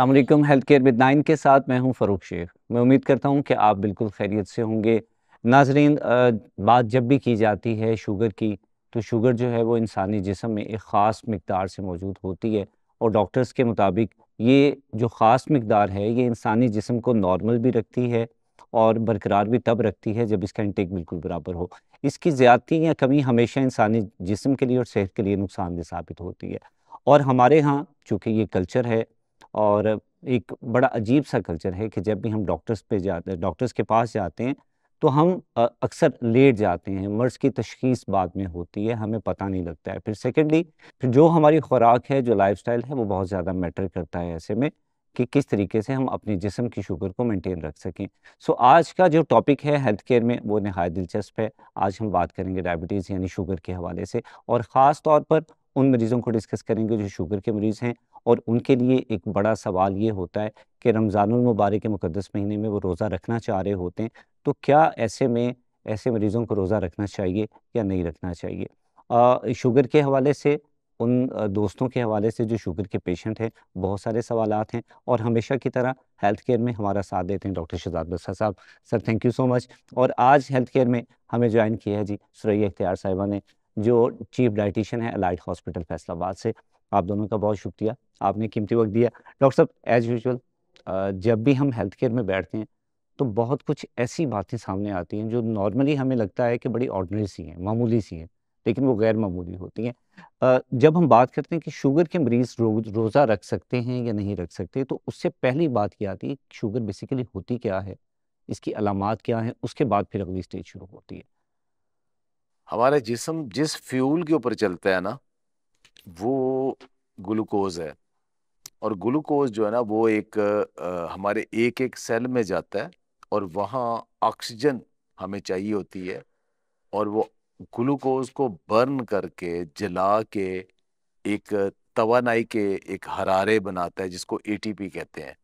Aslam health care with nine के साथ मैं हूं फ़ारूक शेख मैं उम्मीद करता हूं कि आप बिल्कुल खैरियत से होंगे नाजरीन बात जब भी की जाती है शुगर की तो शुगर जो है वो इंसानी जिसम में एक ख़ास मकदार से मौजूद होती है और डॉक्टर्स के मुताबिक ये जो ख़ास मकदार है ये इंसानी जिसम को नॉर्मल भी रखती है और बरकरार भी तब रखती है जब इसका इंटेक बिल्कुल बराबर हो इसकी ज़्यादती या कमी हमेशा इंसानी जिसम के लिए और सेहत के लिए नुकसानदेह साबित होती है और हमारे यहाँ चूँकि ये कल्चर है और एक बड़ा अजीब सा कल्चर है कि जब भी हम डॉक्टर्स पे जाते हैं डॉक्टर्स के पास जाते हैं तो हम अक्सर लेट जाते हैं मर्ज़ की तशखीस बाद में होती है हमें पता नहीं लगता है फिर सेकेंडली फिर जो हमारी खुराक है जो लाइफ है वो बहुत ज़्यादा मैटर करता है ऐसे में कि किस तरीके से हम अपने जिसम की शुगर को मेंटेन रख सकें सो so, आज का जो टॉपिक है हेल्थ केयर में वो नहायत दिलचस्प है आज हम बात करेंगे डायबिटीज़ यानी शुगर के हवाले से और ख़ास तौर पर उन मरीज़ों को डिस्कस करेंगे जो शुगर के मरीज़ हैं और उनके लिए एक बड़ा सवाल ये होता है कि रमज़ानमबारक के मुकदस महीने में वो रोज़ा रखना चाह रहे होते हैं तो क्या ऐसे में ऐसे मरीज़ों को रोज़ा रखना चाहिए या नहीं रखना चाहिए आ, शुगर के हवाले से उन दोस्तों के हवाले से जो शुगर के पेशेंट हैं बहुत सारे सवाल हैं और हमेशा की तरह हेल्थ केयर में हमारा साथ देते हैं डॉक्टर शजाद बसा साहब sir thank you so much और आज हेल्थ केयर में हमें ज्वाइन किया है जी सुरैया अख्तियार साहिबा ने जो चीफ डाइटिशन है अलाइड हॉस्पिटल फैसलाबाद से आप दोनों का बहुत शुक्रिया आपने कीमती वक्त दिया डॉक्टर साहब एज यूजल जब भी हम हेल्थ केयर में बैठते हैं तो बहुत कुछ ऐसी बातें सामने आती हैं जो नॉर्मली हमें लगता है कि बड़ी ऑर्डनरी सी हैं मामूली सी हैं लेकिन वो गैर मामूली होती हैं जब हम बात करते हैं कि शुगर के मरीज़ रो, रोज़ा रख सकते हैं या नहीं रख सकते तो उससे पहली बात यह आती है शुगर बेसिकली होती क्या है इसकी अलामत क्या हैं उसके बाद फिर अगली स्टेज शुरू होती है हमारे जिसम जिस फ्यूल के ऊपर चलता है ना वो ग्लूकोज है और ग्लूकोज जो है ना वो एक आ, हमारे एक एक सेल में जाता है और वहाँ ऑक्सीजन हमें चाहिए होती है और वो ग्लूकोज को बर्न करके जला के एक तवानाई के एक हरारे बनाता है जिसको एटीपी कहते हैं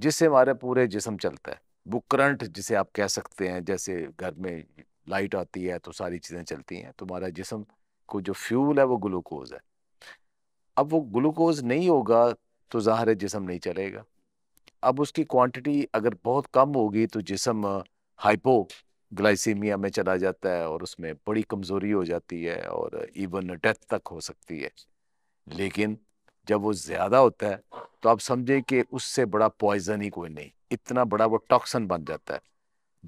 जिससे हमारे पूरे जिसम चलता है वो करंट जिसे आप कह सकते हैं जैसे घर में लाइट आती है तो सारी चीज़ें चलती हैं तुम्हारा तो जिसम को जो फ्यूल है वो ग्लूकोज है अब वो ग्लूकोज नहीं होगा तो ज़ाहिर है जिसम नहीं चलेगा अब उसकी क्वांटिटी अगर बहुत कम होगी तो जिसम हाइपो ग्लाइसीमिया में चला जाता है और उसमें बड़ी कमज़ोरी हो जाती है और इवन डेथ तक हो सकती है लेकिन जब वो ज़्यादा होता है तो आप समझे कि उससे बड़ा पॉइज़न ही कोई नहीं इतना बड़ा वो टॉक्सन बन जाता है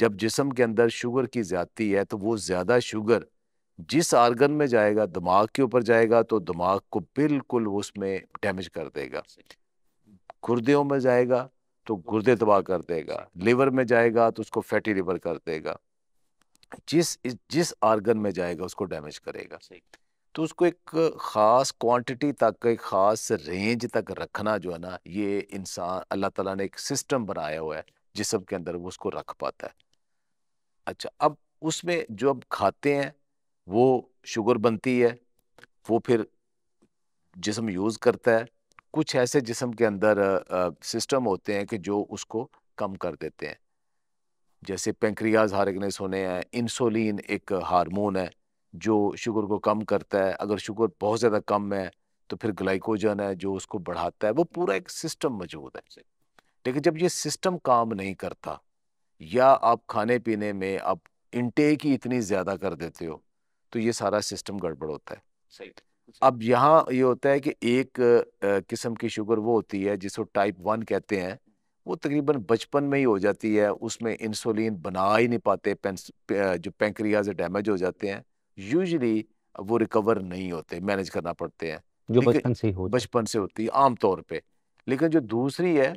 जब जिसम के अंदर शुगर की ज़्यादती है तो वो ज़्यादा शुगर जिस आर्गन में जाएगा दिमाग के ऊपर जाएगा तो दिमाग को बिल्कुल उसमें डैमेज कर देगा गुर्दों में जाएगा तो गुर्दे तबाह कर देगा लिवर में जाएगा तो उसको फैटी लिवर कर देगा जिस जिस आर्गन में जाएगा उसको डैमेज करेगा तो उसको एक ख़ास क्वांटिटी तक एक ख़ास रेंज तक रखना जो है ना ये इंसान अल्लाह ताला ने एक सिस्टम बनाया हुआ है जिसम के अंदर वो उसको रख पाता है अच्छा अब उसमें जो अब खाते हैं वो शुगर बनती है वो फिर जिसम यूज़ करता है कुछ ऐसे जिसम के अंदर सिस्टम होते हैं कि जो उसको कम कर देते हैं जैसे पेंक्रियाज हार्गनेस होने हैं इंसुलिन एक हार्मोन है जो शुगर को कम करता है अगर शुगर बहुत ज़्यादा कम है तो फिर ग्लाइकोजन है जो उसको बढ़ाता है वो पूरा एक सिस्टम मौजूद है लेकिन जब ये सिस्टम काम नहीं करता या आप खाने पीने में आप इनटेक ही इतनी ज़्यादा कर देते हो तो ये सारा सिस्टम गड़बड़ होता है सही अब यहाँ ये होता है कि एक किस्म की शुगर वो होती है जिसको टाइप वन कहते हैं वो तकरीबन बचपन में ही हो जाती है उसमें इंसुलिन बना ही नहीं पाते जो पेंक्रियाज डैमेज हो जाते हैं यूजली वो रिकवर नहीं होते मैनेज करना पड़ते हैं जो बचपन से हो बचपन से होती है आम तौर पे लेकिन जो दूसरी है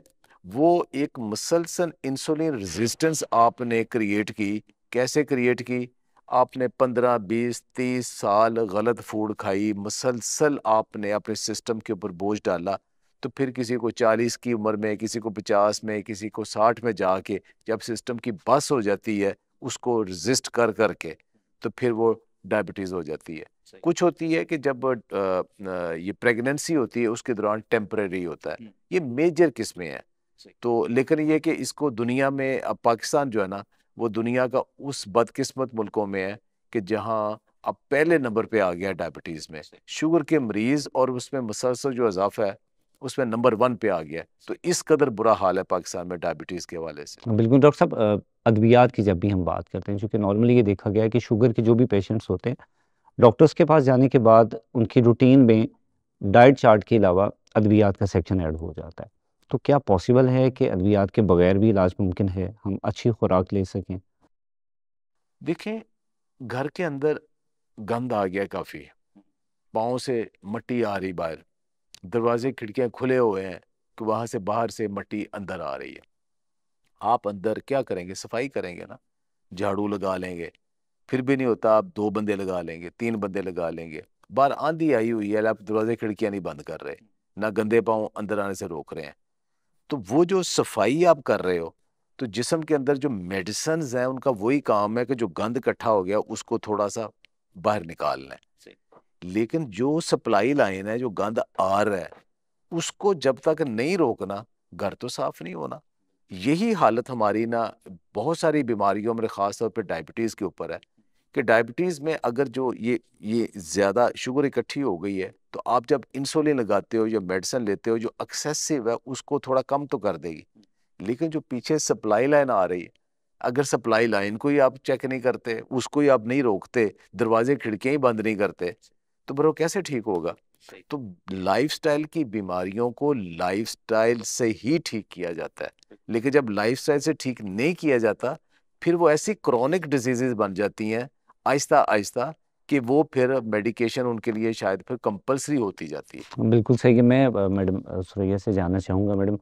वो एक मसलसन इंसुलिन रेजिस्टेंस आपने क्रिएट की कैसे क्रिएट की आपने पंद्रह बीस तीस साल गलत फूड खाई मसलसल आपने अपने सिस्टम के ऊपर बोझ डाला तो फिर किसी को चालीस की उम्र में किसी को पचास में किसी को साठ में जाके जब सिस्टम की बस हो जाती है उसको रजिस्ट कर करके तो फिर वो डायबिटीज़ हो जाती है कुछ होती है कि जब ये प्रेगनेंसी होती है उसके दौरान टेम्प्रेरी होता है हम्म। ये मेजर किस्में हैं तो लेकिन ये कि इसको दुनिया में अब पाकिस्तान जो है ना वो दुनिया का उस बदकिस्मत मुल्कों में है कि जहाँ अब पहले नंबर पे आ गया डायबिटीज़ में शुगर के मरीज़ और उसमें मुसलसल जो इजाफा है उसमें नंबर वन पे आ गया तो इस कदर बुरा हाल है पाकिस्तान में डायबिटीज़ के हवाले से बिल्कुल डॉक्टर साहब अद्वियात की जब भी हम बात करते हैं क्योंकि नॉर्मली ये देखा गया है कि शुगर के जो भी पेशेंट्स होते हैं डॉक्टर्स के पास जाने के बाद उनकी रूटीन में डाइट चार्ट के अलावा अद्वियात का सेक्शन ऐड हो जाता है तो क्या पॉसिबल है कि अद्वियात के बगैर भी इलाज मुमकिन है हम अच्छी खुराक ले सकें देखें घर के अंदर गंद आ गया काफ़ी पाँव से मट्टी आ रही बाहर दरवाजे खिड़कियाँ खुले हुए हैं कि वहाँ से बाहर से मट्टी अंदर आ रही है आप अंदर क्या करेंगे सफाई करेंगे ना झाड़ू लगा लेंगे फिर भी नहीं होता आप दो बंदे लगा लेंगे तीन बंदे लगा लेंगे बाहर आंधी आई हुई है आप दरवाजे खिड़कियाँ नहीं बंद कर रहे ना गंदे पाँव अंदर आने से रोक रहे हैं तो वो जो सफाई आप कर रहे हो तो जिसम के अंदर जो मेडिसन हैं उनका वही काम है कि जो गंद इकट्ठा हो गया उसको थोड़ा सा बाहर निकालना लें लेकिन जो सप्लाई लाइन है जो गंद आ रहा है उसको जब तक नहीं रोकना घर तो साफ नहीं होना यही हालत हमारी ना बहुत सारी बीमारियों में ख़ास तौर पर डायबिटीज़ के ऊपर है कि डायबिटीज़ में अगर जो ये ये ज़्यादा शुगर इकट्ठी हो गई है तो आप जब इंसुलिन लगाते हो या मेडिसिन लेते हो जो एक्सेसिव है उसको थोड़ा कम तो कर देगी लेकिन जो पीछे सप्लाई लाइन आ रही है अगर सप्लाई लाइन को ही आप चेक नहीं करते उसको ही आप नहीं रोकते दरवाजे खिड़कियाँ ही बंद नहीं करते तो बरो कैसे ठीक होगा तो लाइफस्टाइल की बीमारियों को लाइफस्टाइल से ही ठीक किया जाता है लेकिन जब लाइफस्टाइल से ठीक नहीं किया जाता फिर वो ऐसी क्रॉनिक डिजीजेज बन जाती हैं आहिस्ता आहिस्ता कि वो फिर मेडिकेशन उनके लिए शायद फिर कंपलसरी होती जाती है बिल्कुल सही है मैं मैडम सुरैया से जानना चाहूँगा मैडम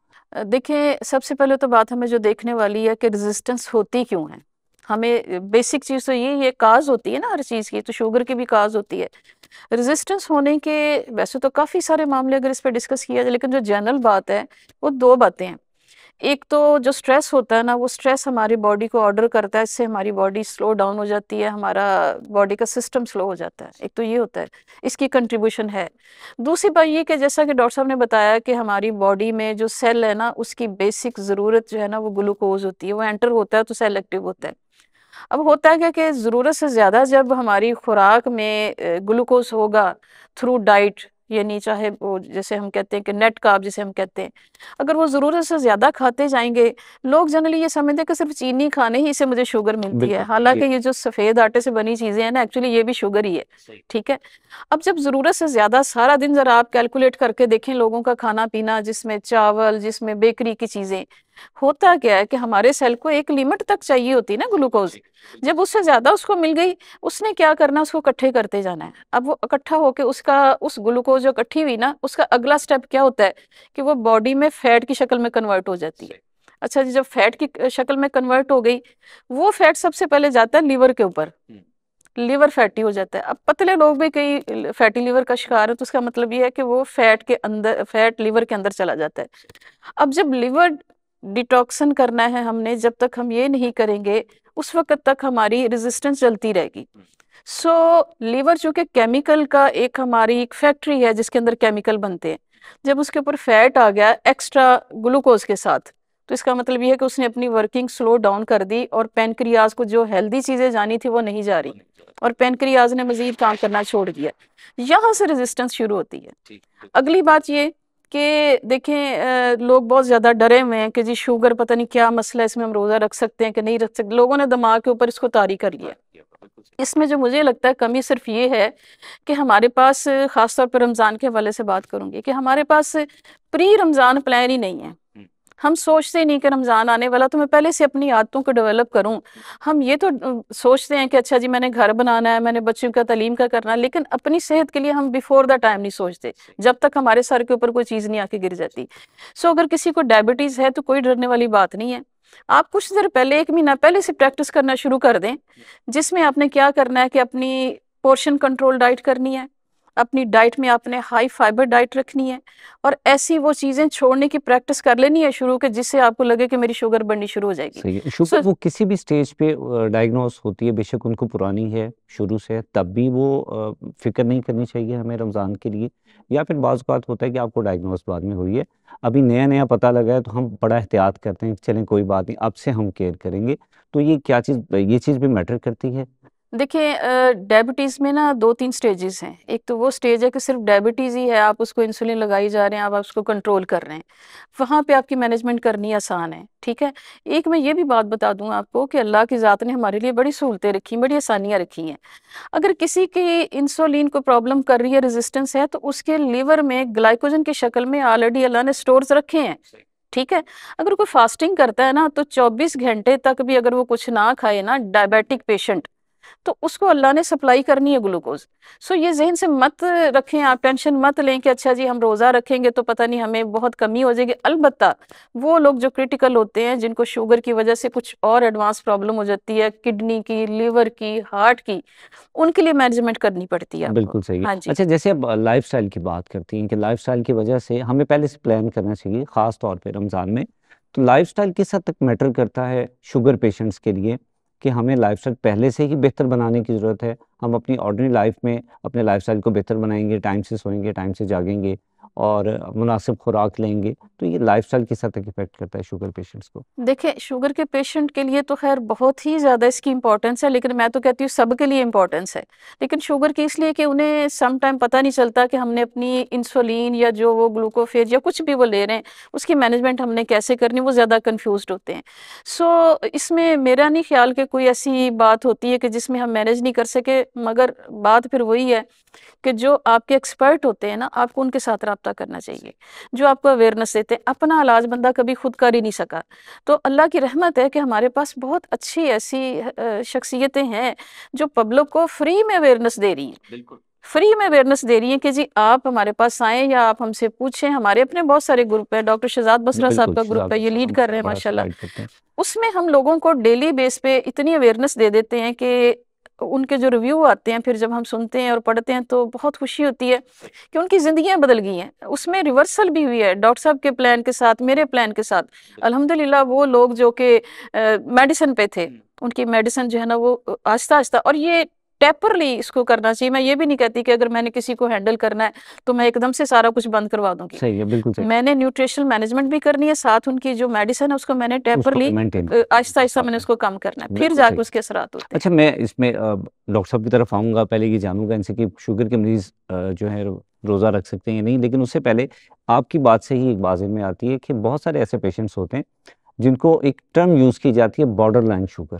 देखिए सबसे पहले तो बात हमें जो देखने वाली है कि रेजिस्टेंस होती क्यों है हमें बेसिक चीज़ तो ये ये काज होती है ना हर चीज़ की तो शुगर की भी काज होती है रेजिस्टेंस होने के वैसे तो काफ़ी सारे मामले अगर इस पर डिस्कस किया जाए लेकिन जो जनरल बात है वो दो बातें हैं एक तो जो स्ट्रेस होता है ना वो स्ट्रेस हमारी बॉडी को ऑर्डर करता है इससे हमारी बॉडी स्लो डाउन हो जाती है हमारा बॉडी का सिस्टम स्लो हो जाता है एक तो ये होता है इसकी कंट्रीब्यूशन है दूसरी बात ये कि जैसा कि डॉक्टर साहब ने बताया कि हमारी बॉडी में जो सेल है ना उसकी बेसिक ज़रूरत जो है ना वो ग्लूकोज होती है वो एंटर होता है तो सेल एक्टिव होता है अब होता है क्या कि ज़रूरत से ज़्यादा जब हमारी खुराक में ग्लूकोज होगा थ्रू डाइट यानी चाहे वो जैसे हम कहते हैं कि नेट काप जिसे हम कहते हैं अगर वो ज़रूरत से ज़्यादा खाते जाएंगे लोग जनरली ये समझते हैं कि सिर्फ चीनी खाने ही से मुझे शुगर मिलती है हालांकि ये जो सफ़ेद आटे से बनी चीज़ें हैं ना एक्चुअली ये भी शुगर ही है ठीक है अब जब ज़रूरत से ज़्यादा सारा दिन ज़रा आप कैलकुलेट करके देखें लोगों का खाना पीना जिसमें चावल जिसमें बेकरी की चीज़ें होता क्या है कि हमारे सेल को एक लिमिट तक चाहिए होती है ना ग्लूकोज जब उससे ज्यादा उसको मिल गई उसने क्या करना उसको इकट्ठे करते जाना है अब वो इकट्ठा होकर उसका उस ग्लूकोज जो इकट्ठी हुई ना उसका अगला स्टेप क्या होता है कि वो बॉडी में फैट की शक्ल में कन्वर्ट हो जाती है अच्छा जी जब फैट की शक्ल में कन्वर्ट हो गई वो फैट सबसे पहले जाता है लीवर के ऊपर लीवर फैटी हो जाता है अब पतले लोग भी कई फैटी लीवर का शिकार है तो उसका मतलब ये है कि वो फैट के अंदर फैट लीवर के अंदर चला जाता है अब जब लीवर डिटॉक्सन करना है हमने जब तक हम ये नहीं करेंगे उस वक्त तक हमारी रेजिस्टेंस चलती रहेगी सो so, लीवर जो कि केमिकल का एक हमारी एक फैक्ट्री है जिसके अंदर केमिकल बनते हैं जब उसके ऊपर फैट आ गया एक्स्ट्रा ग्लूकोज के साथ तो इसका मतलब यह है कि उसने अपनी वर्किंग स्लो डाउन कर दी और पेनक्रियाज को जो हेल्दी चीज़ें जानी थी वो नहीं जा रही और पेनक्रियाज ने मजीद काम करना छोड़ दिया यहाँ से रेजिस्टेंस शुरू होती है अगली बात ये कि देखें लोग बहुत ज़्यादा डरे हुए हैं कि जी शुगर पता नहीं क्या मसला है इसमें हम रोज़ा रख सकते हैं कि नहीं रख सकते लोगों ने दिमाग के ऊपर इसको तारी कर लिया इसमें जो मुझे लगता है कमी सिर्फ ये है कि हमारे पास ख़ासतौर पर रमज़ान के हवाले से बात करूँगी कि हमारे पास प्री रमज़ान प्लान ही नहीं है हम सोचते नहीं कि रमज़ान आने वाला तो मैं पहले से अपनी आदतों को डेवलप करूं हम ये तो सोचते हैं कि अच्छा जी मैंने घर बनाना है मैंने बच्चों का तलीम का करना है लेकिन अपनी सेहत के लिए हम बिफोर द टाइम नहीं सोचते जब तक हमारे सर के ऊपर कोई चीज़ नहीं आके गिर जाती सो अगर किसी को डायबिटीज़ है तो कोई डरने वाली बात नहीं है आप कुछ देर पहले एक महीना पहले से प्रैक्टिस करना शुरू कर दें जिसमें आपने क्या करना है कि अपनी पोर्शन कंट्रोल डाइट करनी है अपनी डाइट में आपने हाई फाइबर डाइट रखनी है और ऐसी वो चीज़ें छोड़ने की प्रैक्टिस कर लेनी है शुरू के जिससे आपको लगे कि मेरी शुगर बढ़नी शुरू हो जाएगी शुगर so, वो किसी भी स्टेज पे डायग्नोस होती है बेशक उनको पुरानी है शुरू से तब भी वो फिक्र नहीं करनी चाहिए हमें रमज़ान के लिए या फिर बाज़ बात होता है कि आपको डायग्नोस बाद में हुई है अभी नया नया पता लगा है तो हम बड़ा एहतियात करते हैं चलें कोई बात नहीं अब से हम केयर करेंगे तो ये क्या चीज़ ये चीज़ भी मैटर करती है देखिए डायबिटीज़ में ना दो तीन स्टेजेस हैं एक तो वो स्टेज है कि सिर्फ डायबिटीज़ ही है आप उसको इंसुलिन लगाई जा रहे हैं आप उसको कंट्रोल कर रहे हैं वहाँ पे आपकी मैनेजमेंट करनी आसान है ठीक है एक मैं ये भी बात बता दूँ आपको कि अल्लाह की ज़ात ने हमारे लिए बड़ी सहूलतें रखी बड़ी आसानियाँ रखी हैं अगर किसी की इंसुलिन को प्रॉब्लम कर रही है रेजिस्टेंस है तो उसके लीवर में ग्लाइकोजन की शक्ल में ऑलरेडी अल्लाह ने स्टोर्स रखे हैं ठीक है अगर कोई फास्टिंग करता है ना तो 24 घंटे तक भी अगर वो कुछ ना खाए ना डायबिटिक पेशेंट तो उसको अल्लाह ने सप्लाई करनी है ग्लूकोज सो ये जहन से मत रखें आप टेंशन मत लें कि अच्छा जी हम रोज़ा रखेंगे तो पता नहीं हमें बहुत कमी हो जाएगी अलबत्ता वो लोग जो क्रिटिकल होते हैं जिनको शुगर की वजह से कुछ और एडवांस प्रॉब्लम हो जाती है किडनी की लिवर की हार्ट की उनके लिए मैनेजमेंट करनी पड़ती है बिल्कुल सही हाँ अच्छा जैसे अब लाइफ की बात करती हैं कि लाइफ की वजह से हमें पहले से प्लान करना चाहिए ख़ास तौर पर रमज़ान में तो लाइफ किस हद तक मैटर करता है शुगर पेशेंट्स के लिए कि हमें लाइफ पहले से ही बेहतर बनाने की ज़रूरत है हम अपनी ऑर्डनरी लाइफ में अपने लाइफ को बेहतर बनाएंगे टाइम से सोएंगे टाइम से जागेंगे और मुनासिब खुराक लेंगे तो ये लाइफस्टाइल के तक इफेक्ट करता है शुगर पेशेंट्स को देखिए शुगर के पेशेंट के लिए तो खैर बहुत ही ज़्यादा इसकी इंपॉर्टेंस है लेकिन मैं तो कहती हूँ सबके लिए इंपॉर्टेंस है लेकिन शुगर की इसलिए कि उन्हें सम टाइम पता नहीं चलता कि हमने अपनी इंसुलिन या जो वो ग्लूकोफेज या कुछ भी वो ले रहे हैं उसकी मैनेजमेंट हमने कैसे करनी वो ज़्यादा कन्फ्यूज होते हैं सो so, इसमें मेरा नहीं ख्याल कि कोई ऐसी बात होती है कि जिसमें हम मैनेज नहीं कर सके मगर बात फिर वही है कि जो आपके एक्सपर्ट होते हैं ना आपको उनके साथ रहा रबता करना चाहिए जो आपको अवेयरनेस देते हैं अपना इलाज बंदा कभी खुद कर ही नहीं सका तो अल्लाह की रहमत है कि हमारे पास बहुत अच्छी ऐसी शख्सियतें हैं जो पब्लिक को फ्री में अवेयरनेस दे रही हैं फ्री में अवेयरनेस दे रही है कि जी आप हमारे पास आए या आप हमसे पूछें हमारे अपने बहुत सारे ग्रुप हैं डॉक्टर शहजाद बसरा साहब का ग्रुप है ये लीड कर रहे हैं अच्छा माशाल्लाह उसमें हम लोगों को डेली बेस पे इतनी अवेयरनेस दे देते हैं कि तो उनके जो रिव्यू आते हैं फिर जब हम सुनते हैं और पढ़ते हैं तो बहुत खुशी होती है कि उनकी ज़िंदियाँ बदल गई हैं उसमें रिवर्सल भी हुई है डॉक्टर साहब के प्लान के साथ मेरे प्लान के साथ अल्हम्दुलिल्लाह वो लोग जो कि मेडिसिन पे थे उनकी मेडिसिन जो है ना वो आहिस्ता आहिस्ता और ये टेपरली इसको करना चाहिए मैं ये भी नहीं कहती कि अगर मैंने किसी को हैंडल करना है तो मैं एकदम से सारा कुछ बंद करवा दूंगी सही है बिल्कुल सही। मैंने न्यूट्रिशनल मैनेजमेंट भी करनी है साथ उनकी जो मेडिसिन है उसको मैंने टेपरली आहिस्ता आहिस्ता मैंने उसको कम करना है फिर जाके उसके असर होते अच्छा मैं इसमें डॉक्टर साहब की तरफ आऊंगा पहले ये जानूंगा इनसे कि शुगर के मरीज जो है रोज़ा रख सकते हैं या नहीं लेकिन उससे पहले आपकी बात से ही एक बाजे में आती है कि बहुत सारे ऐसे पेशेंट्स होते हैं जिनको एक टर्म यूज़ की जाती है बॉर्डर लाइन शुगर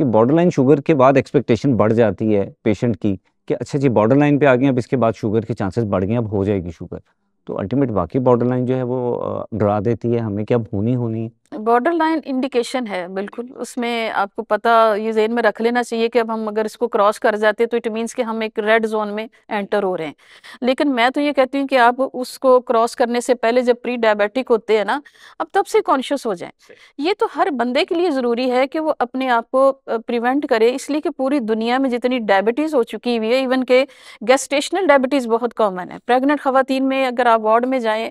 कि बॉर्डरलाइन लाइन शुगर के बाद एक्सपेक्टेशन बढ़ जाती है पेशेंट की कि अच्छा जी बॉर्डर लाइन पे आ गए अब इसके बाद शुगर के चांसेस बढ़ गए अब हो जाएगी शुगर तो अल्टीमेट बाकी बॉर्डरलाइन लाइन जो है वो डरा देती है हमें कि अब होनी होनी है बॉर्डर लाइन इंडिकेशन है बिल्कुल उसमें आपको पता ये जेन में रख लेना चाहिए कि अब हम अगर इसको क्रॉस कर जाते हैं तो इट मीन्स कि हम एक रेड जोन में एंटर हो रहे हैं लेकिन मैं तो ये कहती हूँ कि आप उसको क्रॉस करने से पहले जब प्री डायबिटिक होते हैं ना अब तब से कॉन्शियस हो जाए ये तो हर बंदे के लिए ज़रूरी है कि वो अपने आप को प्रिवेंट करे इसलिए कि पूरी दुनिया में जितनी डायबिटीज़ हो चुकी हुई है इवन के गेस्टेशनल डायबिटीज़ बहुत कॉमन है प्रेगनेंट खातन में अगर आप वार्ड में जाएँ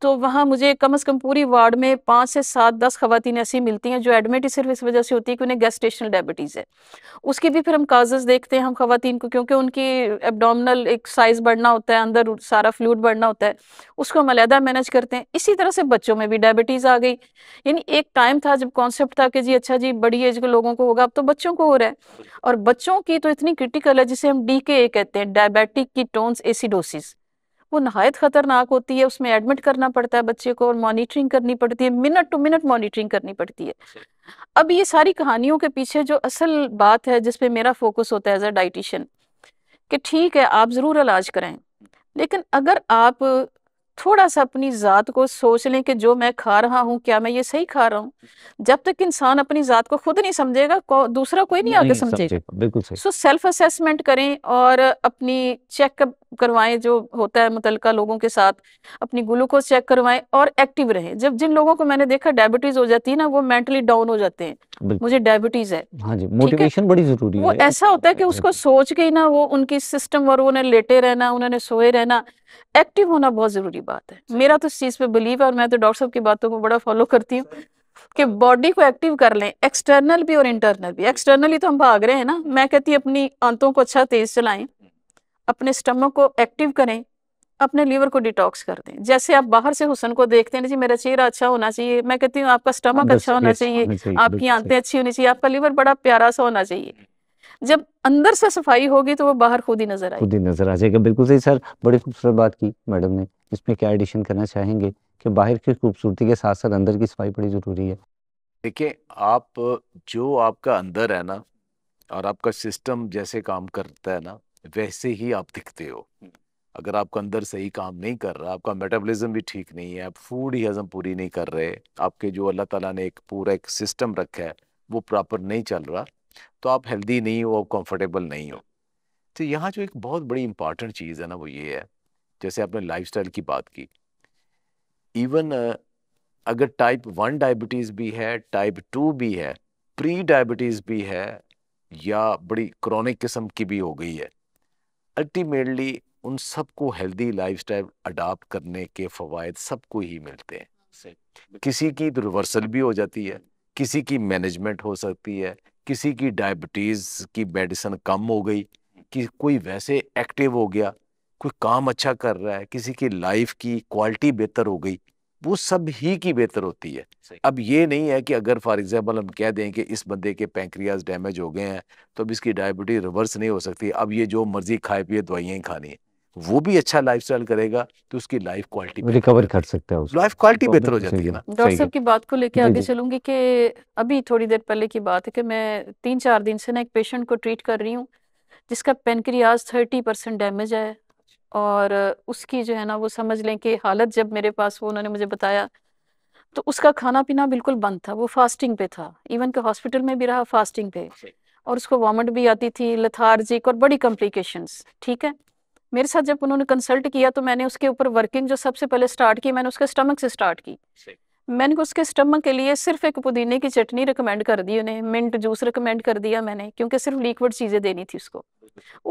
तो वहाँ मुझे कम अज़ कम पूरी वार्ड में पाँच से सात सात दस खातन ऐसी मिलती हैं जो एडमिट सिर्फ इस वजह से होती है कि उन्हें गेस्टेशनल डायबिटीज़ है उसके भी फिर हम काजेज़ देखते हैं हम खातन को क्योंकि उनकी एबडामिनल एक साइज़ बढ़ना होता है अंदर सारा फ्लूड बढ़ना होता है उसको हम अलहदा मैनेज करते हैं इसी तरह से बच्चों में भी डायबिटीज़ आ गई यानी एक टाइम था जब कॉन्सेप्ट था कि जी अच्छा जी बड़ी एज के लोगों को होगा अब तो बच्चों को हो रहा है और बच्चों की तो इतनी क्रिटिकल है जिसे हम डी कहते हैं डायबिटिक टोन्स एसिडोसिस वो नहायत ख़तरनाक होती है उसमें एडमिट करना पड़ता है बच्चे को और मॉनिटरिंग करनी पड़ती है मिनट टू मिनट मॉनिटरिंग करनी पड़ती है अच्छा। अब ये सारी कहानियों के पीछे जो असल बात है जिसपे मेरा फोकस होता है एज अ डाइटिशियन कि ठीक है आप ज़रूर इलाज करें लेकिन अगर आप थोड़ा सा अपनी ज़ात को सोच लें कि जो मैं खा रहा हूँ क्या मैं ये सही खा रहा हूँ जब तक इंसान अपनी ज़ात को खुद नहीं समझेगा को, दूसरा कोई नहीं, नहीं आके समझेगा बिल्कुल सो सेल्फ असेसमेंट करें और अपनी चेकअप करवाएं जो होता है मुतल लोगों के साथ अपनी ग्लूकोज चेक करवाएं और एक्टिव रहें जब जिन लोगों को मैंने देखा डायबिटीज हो जाती है ना वो मेंटली डाउन हो जाते हैं मुझे डायबिटीज है हाँ जी मोटिवेशन बड़ी जरूरी है वो ऐसा होता है कि उसको सोच के ही ना वो उनकी सिस्टम और उन्हें लेटे रहना उन्होंने सोए रहना एक्टिव होना बहुत ज़रूरी बात है मेरा तो इस चीज़ पे बिलीव है और मैं तो डॉक्टर साहब की बातों को बड़ा फॉलो करती हूँ कि बॉडी को एक्टिव कर लें एक्सटर्नल भी और इंटरनल भी एक्सटर्नली तो हम भाग रहे हैं ना मैं कहती हूँ अपनी आंतों को अच्छा तेज चलाएं अपने स्टमक को एक्टिव करें अपने लीवर को डिटॉक्स कर दें जैसे आप बाहर से हुसन को देखते हैं जी मेरा चेहरा अच्छा होना चाहिए मैं कहती हूँ आपका स्टमक हाँ, अच्छा होना चाहिए आपकी आंतें अच्छी होनी चाहिए आपका लीवर बड़ा प्यारा सा होना चाहिए जब अंदर से सफाई होगी तो वो बाहर खुद ही नजर आएगी खुद ही नजर आ जाएगा बिल्कुल सही सर बड़ी खूबसूरत बात की मैडम ने इसमें क्या एडिशन करना चाहेंगे कि बाहर की खूबसूरती के साथ साथ अंदर की सफाई बड़ी ज़रूरी है देखिए आप जो आपका अंदर है ना और आपका सिस्टम जैसे काम करता है ना वैसे ही आप दिखते हो अगर आपका अंदर सही काम नहीं कर रहा आपका मेटाबॉलिज्म भी ठीक नहीं है आप फूड ही हजम पूरी नहीं कर रहे आपके जो अल्लाह ताला ने एक पूरा एक सिस्टम रखा है वो प्रॉपर नहीं चल रहा तो आप हेल्दी नहीं हो आप कंफर्टेबल नहीं हो तो यहाँ जो एक बहुत बड़ी इंपॉर्टेंट चीज़ है ना वो ये है जैसे आपने लाइफ की बात की इवन अगर टाइप वन डायबिटीज़ भी है टाइप टू भी है प्री डायबिटीज़ भी है या बड़ी क्रॉनिक किस्म की भी हो गई है अल्टीमेटली उन सबको हेल्दी स्टाइल अडाप्ट करने के फ़वाद सबको ही मिलते हैं किसी की तो रिवर्सल भी हो जाती है किसी की मैनेजमेंट हो सकती है किसी की डायबिटीज़ की मेडिसिन कम हो गई कि कोई वैसे एक्टिव हो गया कोई काम अच्छा कर रहा है किसी की लाइफ की क्वालिटी बेहतर हो गई वो सब ही की बेहतर होती है अब ये नहीं है कि अगर फॉर एग्जांपल हम कह दें कि इस बंदे के पैंक्रियाज डैमेज हो गए हैं तो अब इसकी डायबिटीज रिवर्स नहीं हो सकती अब ये जो मर्जी खाए पिए दवाइयाँ ही खानी है वो भी अच्छा लाइफ करेगा तो उसकी लाइफ क्वालिटी रिकवर कर सकता है लाइफ क्वालिटी तो बेहतर हो जाती है ना डॉक्टर साहब की बात को लेकर आगे चलूंगी कि अभी थोड़ी देर पहले की बात है कि मैं तीन चार दिन से ना एक पेशेंट को ट्रीट कर रही हूँ जिसका पेनक्रियाज थर्टी परसेंट डैमेज है और उसकी जो है ना वो समझ लें कि हालत जब मेरे पास वो उन्होंने मुझे बताया तो उसका खाना पीना बिल्कुल बंद था वो फास्टिंग पे था इवन के हॉस्पिटल में भी रहा फास्टिंग पे और उसको वॉमिट भी आती थी लथार्जिक और बड़ी कॉम्प्लिकेशंस ठीक है मेरे साथ जब उन्होंने कंसल्ट किया तो मैंने उसके ऊपर वर्किंग जो सबसे पहले स्टार्ट की मैंने उसके स्टमक से स्टार्ट की मैंने उसके स्टमक के लिए सिर्फ एक पुदीने की चटनी रिकमेंड कर दी उन्हें मिंट जूस रिकमेंड कर दिया मैंने क्योंकि सिर्फ लिक्विड चीज़ें देनी थी उसको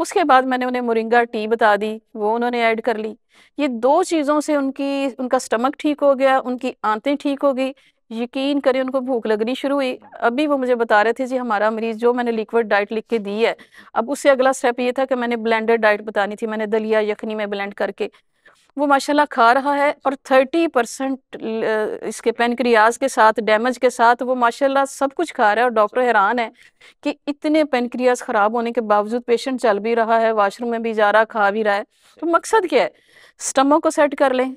उसके बाद मैंने उन्हें मुरिंगा टी बता दी वो उन्होंने ऐड कर ली ये दो चीज़ों से उनकी उनका स्टमक ठीक हो गया उनकी आंतें ठीक हो गई यकीन करें उनको भूख लगनी शुरू हुई अभी वो मुझे बता रहे थे जी हमारा मरीज जो मैंने लिक्विड डाइट लिख के दी है अब उससे अगला स्टेप ये था कि मैंने ब्लेंडेड डाइट बतानी थी मैंने दलिया यखनी में ब्लेंड करके वो माशाल्लाह खा रहा है और थर्टी परसेंट इसके पेनक्रियाज के साथ डैमेज के साथ वो माशाल्लाह सब कुछ खा रहा है और डॉक्टर हैरान है कि इतने पेनक्रियाज ख़राब होने के बावजूद पेशेंट चल भी रहा है वाशरूम में भी जा रहा खा भी रहा है तो मकसद क्या है स्टमक को सेट कर लें